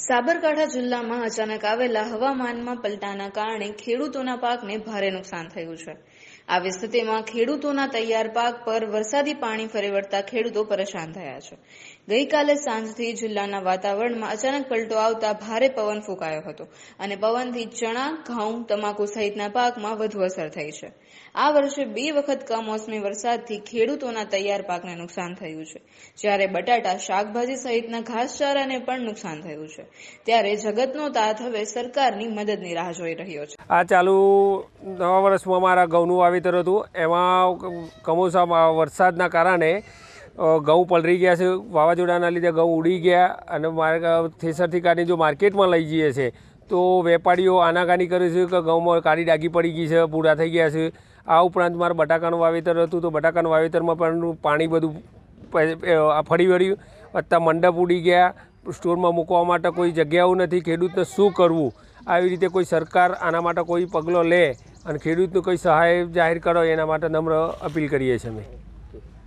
સાબરકાંઠા જિલ્લામાં અચાનક આવેલા હવામાનમાં પલટાના કારણે ખેડૂતોના પાકને ભારે નુકસાન થયું છે આવી સ્થિતિમાં ખેડૂતોના તૈયાર પાક પર વરસાદી પાણી ફરી વળતા ખેડૂતો પરેશાન થયા છે ગઈકાલે સાંજથી જિલ્લાના વાતાવરણમાં અચાનક પલટો આવતા ભારે પવન ફૂંકાયો હતો અને પવનથી ચણા ઘઉં તમાકુ સહિતના પાકમાં વધુ અસર થઈ છે આ વર્ષે બે વખત કમોસમી વરસાદથી ખેડૂતોના તૈયાર પાકને નુકસાન થયું છે જ્યારે બટાટા શાકભાજી સહિતના ઘાસચારાને પણ નુકસાન થયું છે ત્યારે જગતનો તાત હવે સરકારની મદદની રાહ જોઈ રહ્યો છે આ ચાલુ નવા વર્ષમાં મારા ઘઉંનું વાવેતર હતું એમાં કમોસા વરસાદના કારણે ઘઉં પલરી ગયા છે વાવાઝોડાના લીધે ઘઉં ઉડી ગયા અને મારે થેસરથી કાઢીને જો માર્કેટમાં લઈ જઈએ છે તો વેપારીઓ આનાકાની કરે છે કે ઘઉંમાં કાળી ડાગી પડી ગઈ છે પૂરા થઈ ગયા છે આ ઉપરાંત મારે બટાકાનું વાવેતર હતું તો બટાકાનું વાવેતરમાં પણ પાણી બધું ફરી વળ્યું અત્યારે મંડપ ઉડી ગયા સ્ટોરમાં મૂકવા માટે કોઈ જગ્યાઓ નથી ખેડૂતને શું કરવું આવી રીતે કોઈ સરકાર આના માટે કોઈ પગલો લે અને ખેડૂતને કોઈ સહાય જાહેર કરો એના માટે નમ્ર અપીલ કરીએ છીએ અમે